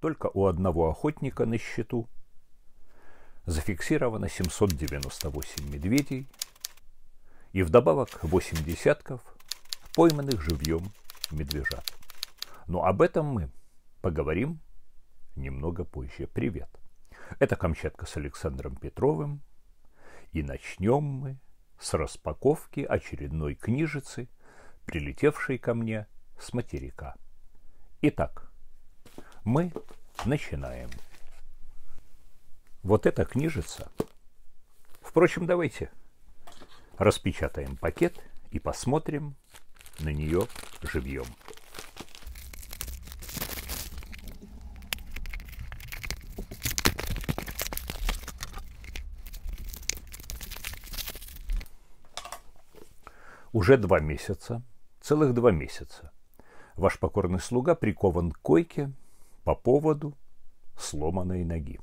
только у одного охотника на счету зафиксировано 798 медведей и вдобавок 8 десятков пойманных живьем медвежат. Но об этом мы поговорим немного позже. Привет! Это Камчатка с Александром Петровым. И начнем мы с распаковки очередной книжицы, прилетевшей ко мне с материка. Итак, мы начинаем. Вот эта книжица. Впрочем, давайте распечатаем пакет и посмотрим на нее живьем. Уже два месяца, целых два месяца, ваш покорный слуга прикован к койке по поводу сломанной ноги.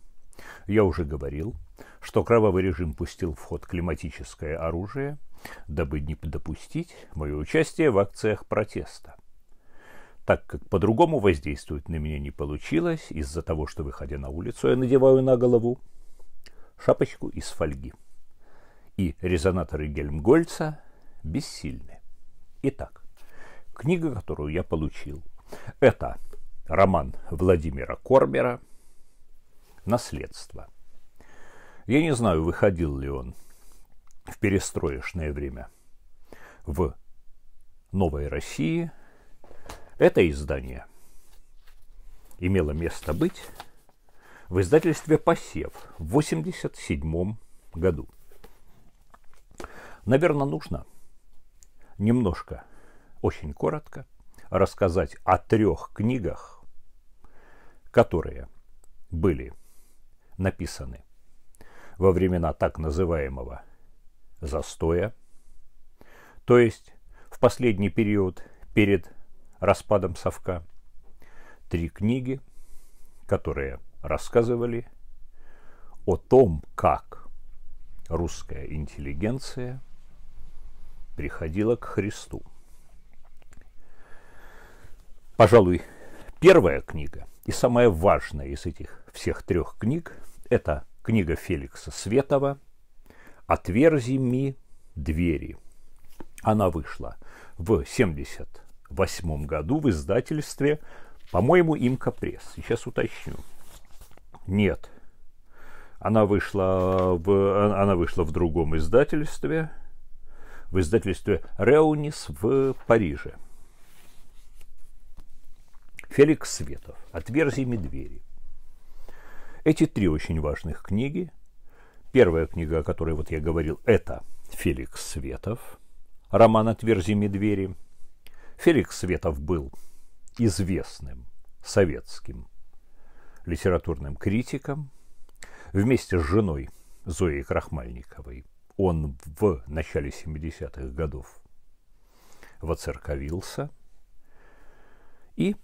Я уже говорил, что кровавый режим пустил в ход климатическое оружие, дабы не допустить мое участие в акциях протеста. Так как по-другому воздействовать на меня не получилось, из-за того, что, выходя на улицу, я надеваю на голову шапочку из фольги. И резонаторы Гельмгольца бессильны. Итак, книга, которую я получил, это Роман Владимира Кормера «Наследство». Я не знаю, выходил ли он в перестроечное время в «Новой России». Это издание имело место быть в издательстве «Посев» в 1987 году. Наверное, нужно немножко, очень коротко – рассказать о трех книгах, которые были написаны во времена так называемого застоя, то есть в последний период перед распадом совка, три книги, которые рассказывали о том, как русская интеллигенция приходила к Христу – Пожалуй, первая книга и самая важная из этих всех трех книг – это книга Феликса Светова «Отверзи ми двери». Она вышла в 1978 году в издательстве, по-моему, «Имка Пресс». Сейчас уточню. Нет, она вышла в, она вышла в другом издательстве, в издательстве «Реунис» в Париже – Феликс Светов «Отверзие медведей». Эти три очень важных книги. Первая книга, о которой вот я говорил, это Феликс Светов, роман «Отверзие медведей». Феликс Светов был известным советским литературным критиком. Вместе с женой Зоей Крахмальниковой он в начале 70-х годов воцерковился. И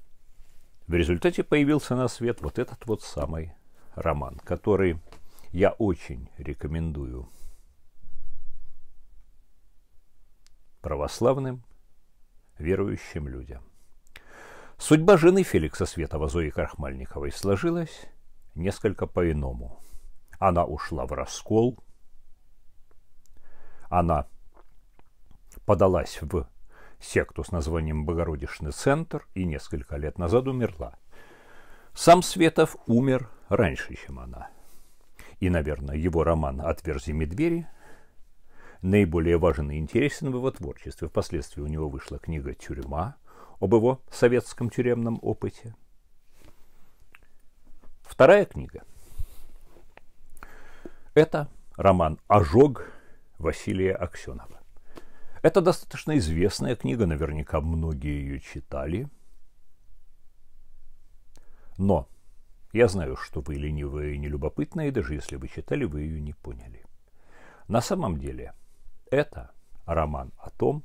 в результате появился на свет вот этот вот самый роман, который я очень рекомендую православным верующим людям. Судьба жены Феликса Светова Зои Крахмальниковой сложилась несколько по-иному. Она ушла в раскол, она подалась в секту с названием Богородичный центр и несколько лет назад умерла. Сам Светов умер раньше, чем она. И, наверное, его роман «Отверзими двери» наиболее важен и интересен в его творчестве. Впоследствии у него вышла книга «Тюрьма» об его советском тюремном опыте. Вторая книга – это роман «Ожог» Василия Аксенова. Это достаточно известная книга, наверняка многие ее читали. Но я знаю, что вы ленивые и нелюбопытные, и даже если вы читали, вы ее не поняли. На самом деле, это роман о том,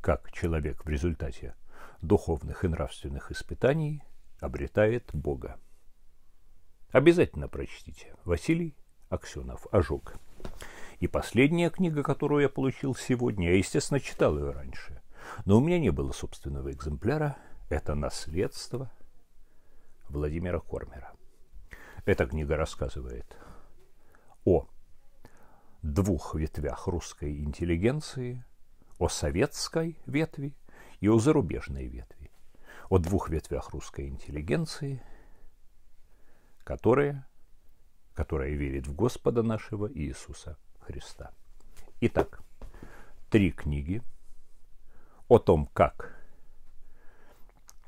как человек в результате духовных и нравственных испытаний обретает Бога. Обязательно прочтите. Василий Аксенов. Ожог. И последняя книга, которую я получил сегодня, я, естественно, читал ее раньше, но у меня не было собственного экземпляра, это «Наследство» Владимира Кормера. Эта книга рассказывает о двух ветвях русской интеллигенции, о советской ветви и о зарубежной ветви, о двух ветвях русской интеллигенции, которые, которая верит в Господа нашего Иисуса – Христа. Итак, три книги о том, как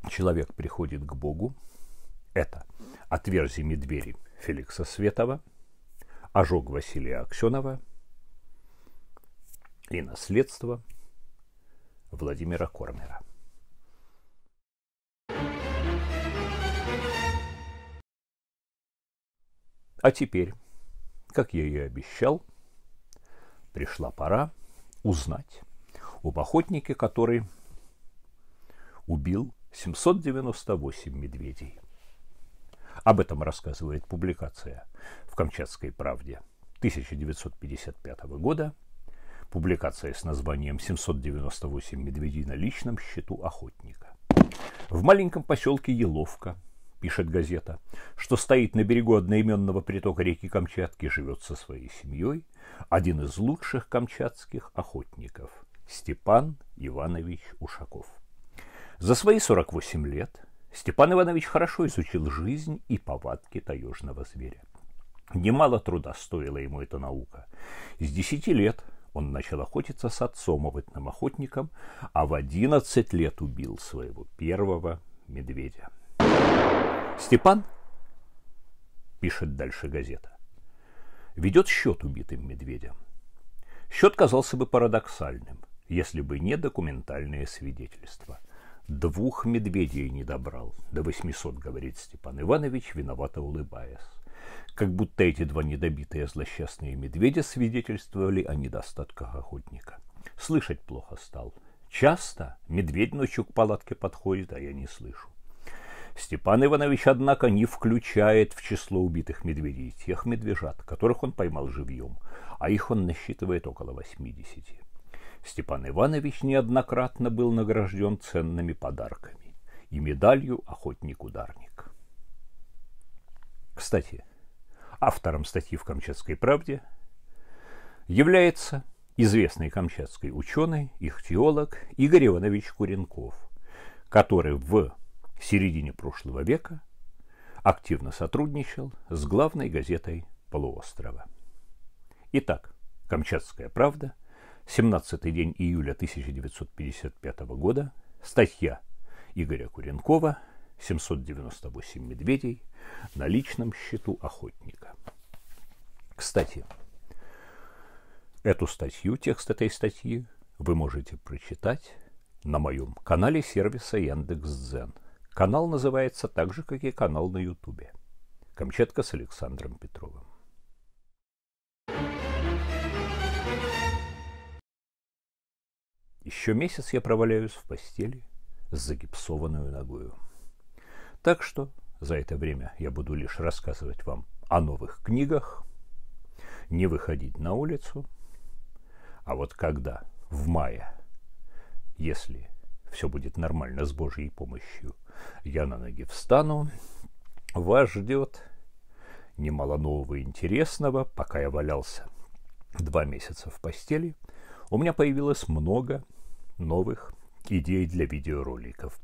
человек приходит к Богу. Это «Отверзи двери» Феликса Светова, «Ожог» Василия Аксенова и «Наследство» Владимира Кормера. А теперь, как я и обещал, пришла пора узнать об охотнике, который убил 798 медведей. Об этом рассказывает публикация в «Камчатской правде» 1955 года, публикация с названием «798 медведей на личном счету охотника». В маленьком поселке Еловка – пишет газета, что стоит на берегу одноименного притока реки Камчатки, живет со своей семьей, один из лучших камчатских охотников – Степан Иванович Ушаков. За свои 48 лет Степан Иванович хорошо изучил жизнь и повадки таежного зверя. Немало труда стоила ему эта наука. С 10 лет он начал охотиться с отцом опытным охотником, а в 11 лет убил своего первого медведя. Степан, пишет дальше газета, ведет счет убитым медведям. Счет казался бы парадоксальным, если бы не документальные свидетельства. Двух медведей не добрал, до 800, говорит Степан Иванович, виновато улыбаясь. Как будто эти два недобитые злосчастные медведя свидетельствовали о недостатках охотника. Слышать плохо стал. Часто медведь ночью к палатке подходит, а я не слышу. Степан Иванович, однако, не включает в число убитых медведей тех медвежат, которых он поймал живьем, а их он насчитывает около 80. Степан Иванович неоднократно был награжден ценными подарками и медалью «Охотник-ударник». Кстати, автором статьи в «Камчатской правде» является известный камчатский ученый, ихтиолог Игорь Иванович Куренков, который в в середине прошлого века активно сотрудничал с главной газетой полуострова. Итак, «Камчатская правда», 17 день июля 1955 года, статья Игоря Куренкова 798 медведей на личном счету охотника. Кстати, эту статью, текст этой статьи, вы можете прочитать на моем канале сервиса Яндекс.Дзен. Канал называется так же, как и канал на Ютубе. Камчатка с Александром Петровым. Еще месяц я проваляюсь в постели с загипсованную ногою. Так что за это время я буду лишь рассказывать вам о новых книгах, не выходить на улицу. А вот когда в мае, если все будет нормально с Божьей помощью. Я на ноги встану, вас ждет немало нового и интересного. Пока я валялся два месяца в постели, у меня появилось много новых идей для видеороликов,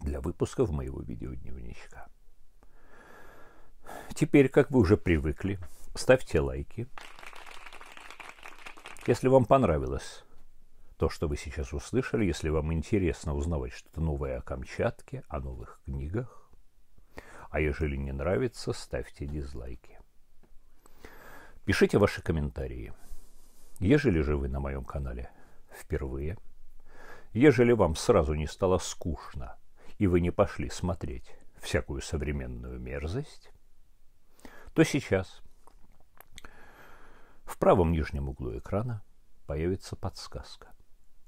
для выпусков моего видеодневничка. Теперь, как вы уже привыкли, ставьте лайки. Если вам понравилось то, что вы сейчас услышали, если вам интересно узнавать что-то новое о Камчатке, о новых книгах, а ежели не нравится, ставьте дизлайки. Пишите ваши комментарии. Ежели же вы на моем канале впервые, ежели вам сразу не стало скучно, и вы не пошли смотреть всякую современную мерзость, то сейчас в правом нижнем углу экрана появится подсказка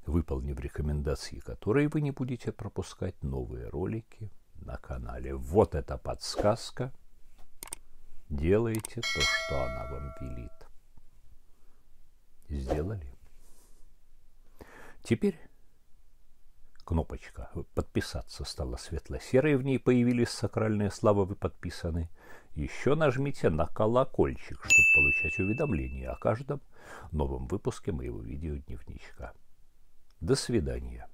выполнив рекомендации которые вы не будете пропускать новые ролики на канале. Вот эта подсказка. Делайте то, что она вам велит. Сделали. Теперь кнопочка «Подписаться» стала светло-серой, в ней появились сакральные слова «Вы подписаны». Еще нажмите на колокольчик, чтобы получать уведомления о каждом новом выпуске моего видеодневничка. дневничка до свидания.